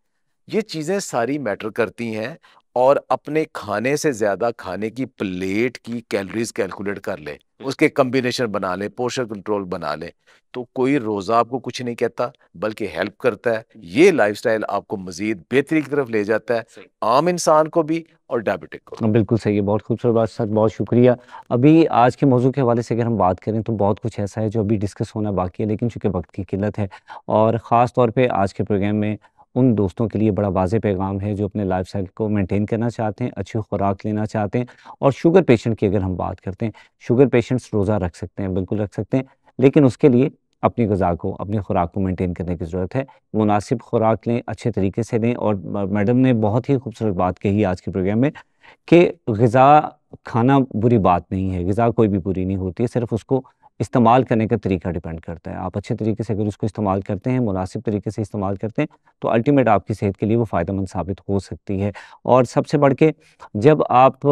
ये चीज़ें सारी मैटर करती हैं और अपने खाने से ज़्यादा खाने की प्लेट की कैलोरीज कैलकुलेट कर लें हम्म। उसके कम्बिनेशन बना लें पोषण कंट्रोल बना लें तो कोई रोज़ा आपको कुछ नहीं कहता बल्कि हेल्प करता है हम्म। ये लाइफस्टाइल आपको मज़ीद बेहतरी की तरफ ले जाता है आम इंसान को भी और डायबिटिक को बिल्कुल सही है बहुत खूबसूरत बात सर बहुत शुक्रिया अभी आज के मौजू के हवाले से अगर हम बात करें तो बहुत कुछ ऐसा है जो अभी डिस्कस होना बाकी है लेकिन चूंकि वक्त की किल्लत है और ख़ास तौर पर आज के प्रोग्राम में उन दोस्तों के लिए बड़ा वाज पैगाम है जो अपने लाइफ स्टाइल को मेनटेन करना चाहते हैं अच्छी खुराक लेना चाहते हैं और शुगर पेशेंट की अगर हम बात करते हैं शुगर पेशेंट्स रोज़ा रख सकते हैं बिल्कुल रख सकते हैं लेकिन उसके लिए अपनी गज़ा को अपनी खुराक को मेंटेन करने की ज़रूरत है मुनासिब खुराक लें अच्छे तरीके से लें और मैडम ने बहुत ही खूबसूरत बात कही आज के प्रोग्राम में कि गज़ा खाना बुरी बात नहीं है गज़ा कोई भी बुरी नहीं होती है सिर्फ उसको इस्तेमाल करने का तरीका डिपेंड करता है आप अच्छे तरीके से अगर उसको इस्तेमाल करते हैं मुनासिब तरीके से इस्तेमाल करते हैं तो अल्टीमेट आपकी सेहत के लिए वो फ़ायदेमंद साबित हो सकती है और सबसे बढ़ के जब आप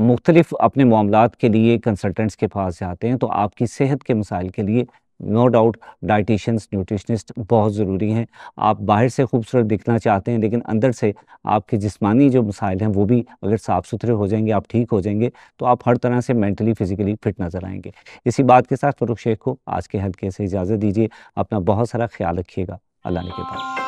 मुख्तलिफ अपने मामला के लिए कंसल्टेंट्स के पास जाते हैं तो आपकी सेहत के मसाइल के लिए नो डाउट डाइटिशन्स न्यूट्रिशनिस्ट बहुत ज़रूरी हैं आप बाहर से खूबसूरत दिखना चाहते हैं लेकिन अंदर से आपके जिस्मानी जो मसाइल हैं वो भी अगर साफ़ सुथरे हो जाएंगे आप ठीक हो जाएंगे तो आप हर तरह से मेंटली फ़िज़िकली फ़िट नज़र आएंगे इसी बात के साथ फरुख शेख को आज के हल्के से इजाज़त दीजिए अपना बहुत सारा ख्याल रखिएगा अल्लाह के बाद